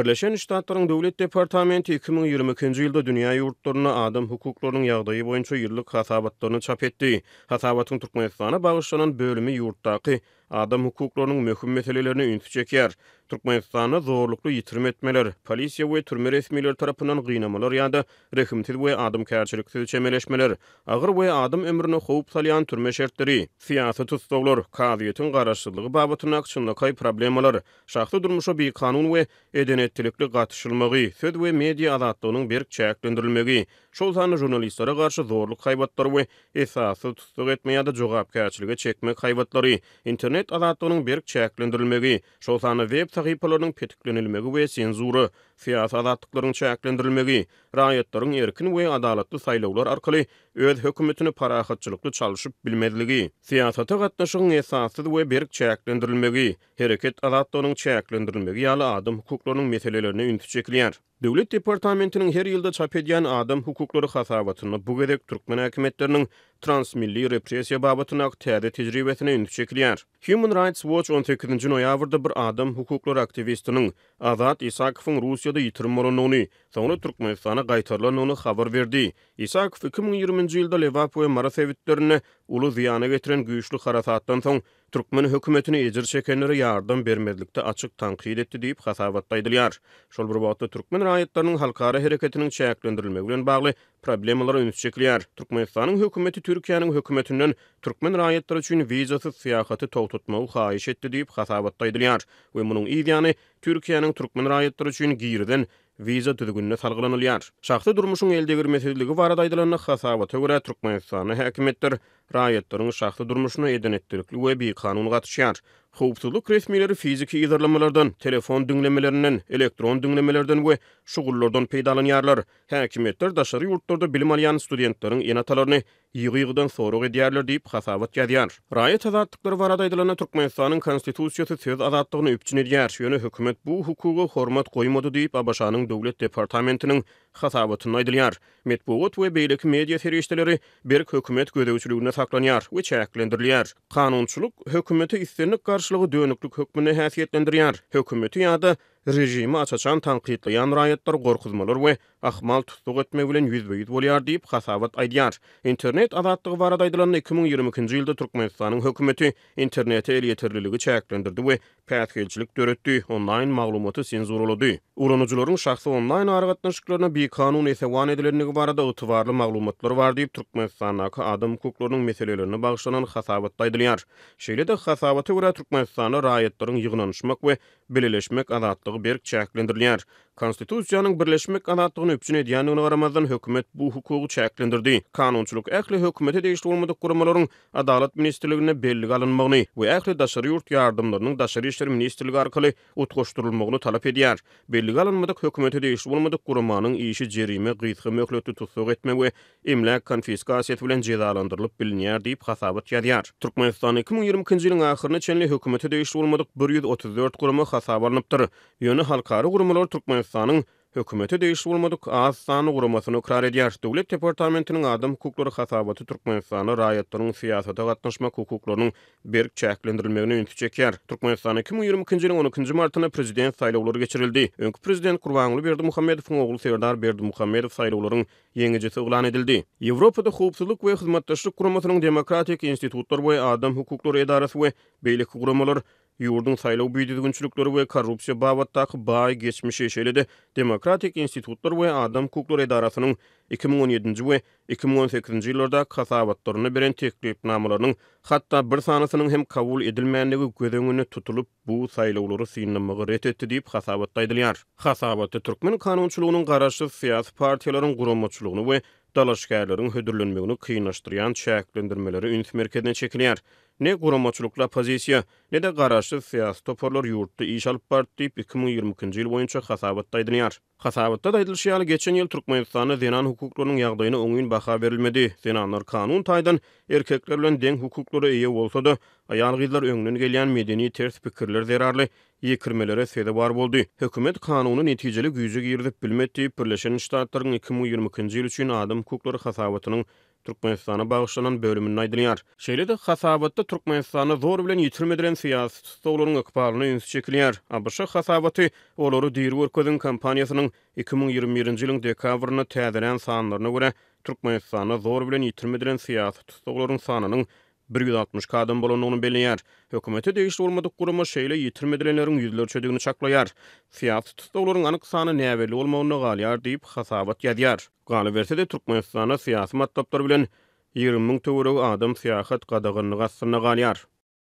Birleşen Ştatların Dövlet Departamenti 2022-nji ýylda dünýä adım adam hukuklarynyň ýagdaýy boýunça ýyllyk hasabatlaryny çap etdi. Hasabatyň Türkmenistana bagyşlanan bölümi ýurtdaky adam hukuklarının möhüm meselelerini ünsü çeker. Türkmenistan'a zorluklu yitirim etmeler, polisiye ve türme resmiler tarafından gynamalar ya da rehimsiz ve adım karçelikseli çemeleşmeler, ağır ve adım ömrünü hoğup salyan türme şertleri, siyasi tüstoğlar, kaziyetin qarraşsızlığı babatın akçınla kay problemalar, şahsı durmuşa bir kanun ve edin etdilikli qatishilmaqi, söz ve medy medy şol sanly jurnalistlere garşy zorluk haýbatlary we esasy tutuk etmeýä ýa-da jogapkärçiligi çekmek haýbatlary, internet adatlarynyň berk çäklendirilmegi, şol sanly web sahypalarynyň petiklenilmegi we senzura siýasa zatlaryň çäklendirilmegi, raýatlaryň erkin we adalatly saýlawlar arkaly öz hökümetini parahatçylykly çalışyp bilmezligi, siýasata gatnaşygyň esasy we berk çäklendirilmegi, hereket alatlarynyň çäklendirilmegi ýaly adam hukuklarynyň meselelerini üns çekilýär. Döwlet departamentiniň her ýylda çap edýän adam hukuklary hasabatyny bu gerek türkmen hökümetleriniň transmilli repressiýa babatyna täze tejribetini üns çekilýär. Human Rights Watch 18-nji noýabrda bir adam hukuklary aktivistiniň Azad Isakowyň Russiýada ýitirim bolanyny, soňra Türkmenistana gaýtarylanyny habar berdi. Isakow 2020-nji ýylda Lewapowa Marasewitlerini uly ziýana getiren güýçli harakatdan soň Türkmen hökümetini ejir çekenleri yardım bermedlikde açyk tanqid etdi diýip hasabatda aýdylýar. Şol bir wagtda türkmen raýatlarynyň halkara hereketiniň çäklendirilmegi bilen bagly problemlara ünüs çekilýär. Türkmenistanyň hökümeti Türkiýanyň hökümetinden türkmen raýatlary üçin wizasyz syýahaty togtutmagy haýyş etdi diýip hasabatda aýdylýar. Bu munyň ýa-ni türkmen raýatlary üçin giýirden viza tüdügünnä salgylanylýar. Şahsy durmuşyň eldegi meseleligi barada aýdylan hasaba töwere Türkmenistan häkimetleri raýatlaryň şahsy durmuşyny eden etdirikli we bi kanun gatnaşýar. Howpsuzlyk resmileri fiziki ýerlemelerden, telefon dünlemelerinden, elektron dünlemelerden we şugullardan peýdalanýarlar. Häkimetler daşary ýurtlarda bilim alýan studentleriň ýene Yigyigdan sorog edýärler diýip hasabat ýadýar. Raýat azatlyklar barada aýdylan Türkmenistanyň konstitusiýasy söz azatlygyny üpjün edýär. Şeýle hökümet bu hukugu hormat goýmady diýip Abaşanyň döwlet departamentiniň hasabatyny aýdylýar. Medpugat we beýleki media ferişdeleri bir hökümet gödäwçiligine saklanýar we çäklendirilýär. Kanunçuluk hökümeti isleniň garşylygy döwnüklik hökmüne häsiýetlendirýär. Hökümeti ýa-da rejimi açaçan tanqitliyan rayetler gorkuzmalar ve ahmal tutuk etme bilen yüzbeyiz bolýar diýip hasabat aydiyar. Internet azatlygy barada aýdylan 2022-nji ýylda Türkmenistanyň hökümeti internete el ýetirliligi çäklendirdi we pädagogik döretdi, online maglumaty senzurlady. Uranyjylaryň şahsy online aragatnaşyklaryna bir kanun etewan edilerini barada utwarly maglumatlar bar diýip Türkmenistanyň adam hukuklarynyň meselelerini bagyşlanan hasabat aýdylýar. Şeýle-de hasabaty ora Türkmenistanyň raýetleriniň ýygnanyşmak we beleleşmek azat berk çäklendirilýär. Konstitusiýanyň birleşme kanatlygyny üçin edýänligine garamazdan hökümet bu hukugy çäklendirdi. Kanunçuluk ähli hökümeti degişli bolmadyk guramalaryň Adalat ministrligine belli galanmagyny we ähli daşary ýurt ýardymlarynyň daşary işler ministrligi arkaly utgaşdyrylmagyny talap edýär. Belli galanmadyk hökümeti degişli bolmadyk guramanyň işi jerime gytgy möhletde tutsuk etmek we emlak konfiskasiýa bilen jazalandyrylyp bilinýär diýip hasabat ýadýar. Türkmenistan 2022-nji ýylyň ahyryna çenli hökümeti degişli bolmadyk 134 gurama hasaplanypdyr. Ýöne halkary Türkmen Sanığın hökümeti dəyişmedik, adamygyny goramasyny ökräredijär Düňe departamentynyň adamy hukuklary haýatyny Türkmenistana raýatlarynyň siýasada gatnaşmak hukuklarynyň birjekde äkilendirilmegini üpjünçekär. Türkmenistanda 2020-nji ýylyň 19-njy martynda prezident saýlwy geçirildi. Önki prezident Gurbanly Berdi Mühammedow'un ogly Serdar Berdi Mühammedow saýlwy özüriň ýeňijisi höklan edildi. Ewropada hökümdarlyk we hyzmatdaşlyk guramalarynyň demokratik institutlar we adam hukuklary edarasy we beýleki guramalar yurdun saylaw büýdüzgünçülükleri we korrupsiýa babatdaky baý geçmiş eşeledi. Demokratik institutlar we adam hukuklary edarasynyň 2017-nji we 2018-nji ýyllarda kasabatlaryny beren teklip namalarynyň hatda bir sanasynyň hem kabul edilmeýändigi gödeňini tutulup bu saýlawlary synlamagy ret etdi diýip hasabat aýdylýar. Hasabatda türkmen kanunçylygynyň garaşy siýasy partiýalaryň gurulmaçylygyny we dalaşgärleriň hödürlenmegini kynaşdyrýan çäklendirmeleri ünit merkezine çekilýär. ne guramaçlukla pozisiya, ne de qaraşı siyasi toporlar yurtta iş alıp partdi 2020-nji ýyl boýunça hasabatda aýdylýar. Hasabatda da aýdylýşy geçen ýyl Türkmenistanyň zenan hukuklarynyň ýagdaýyna öňüň baha berilmedi. Zenanlar kanun taydan erkekler bilen deň hukuklary eýe bolsa-da, aýal gyzlar medeni ters pikirler zerarly. Yekirmelere sede bar boldu. Hükümet kanunu neticeli güyüze girdip bilmetti Birleşen Ştatlaryň 2020-nji ýyl üçin adam hukuklary hasabatynyň Türkmenistan'a bağışlanan bölümünün aydınlar. Şeýle de hasabatda Türkmenistan'a zor bilen ýetirmeden syýasat tutgulyny ýokparyny ýüz çekilýär. Abyş hasabaty olary Dirwer kompaniýasynyň 2021-nji ýylyň dekabrynda täzelen sanlaryna görä Turkmenistana zor bilen ýetirmeden syýasat tutgulyny sanynyň 160 kadın bolonunu beliyar. Hökümeti deyiş olmadık kuruma şeyle yitirmedilenlerin yüzler çödüğünü çaklayar. Fiyat tutukların anık sahana neyaveli olmağına galiyar deyip hasabat yadiyar. Gali verse de Türkmenistan'a siyasi matlaplar bilen 20 000 tuğru adım siyahat kadagınlığa sınna